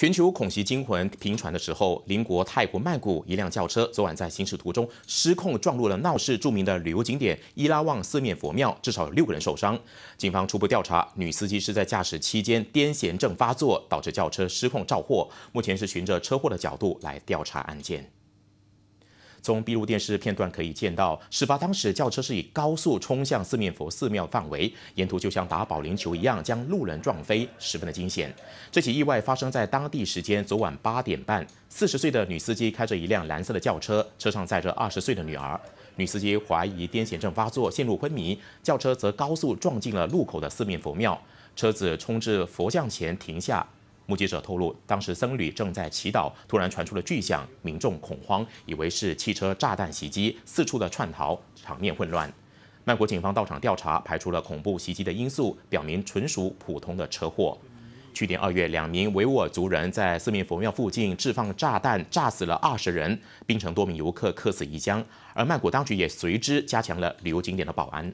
全球恐袭惊魂频传的时候，邻国泰国曼谷一辆轿车昨晚在行驶途中失控撞入了闹市著名的旅游景点伊拉旺四面佛庙，至少有六个人受伤。警方初步调查，女司机是在驾驶期间癫痫症发作导致轿车失控肇祸，目前是循着车祸的角度来调查案件。从闭路电视片段可以见到，事发当时轿车是以高速冲向四面佛寺庙范围，沿途就像打保龄球一样将路人撞飞，十分的惊险。这起意外发生在当地时间昨晚八点半，四十岁的女司机开着一辆蓝色的轿车，车上载着二十岁的女儿。女司机怀疑癫痫症发作，陷入昏迷，轿车则高速撞进了路口的四面佛庙，车子冲至佛像前停下。目击者透露，当时僧侣正在祈祷，突然传出了巨响，民众恐慌，以为是汽车炸弹袭击，四处的窜逃，场面混乱。曼谷警方到场调查，排除了恐怖袭击的因素，表明纯属普通的车祸。去年二月，两名维吾尔族人在四面佛庙附近置放炸弹，炸死了二十人，并成多名游客客死异乡。而曼谷当局也随之加强了旅游景点的保安。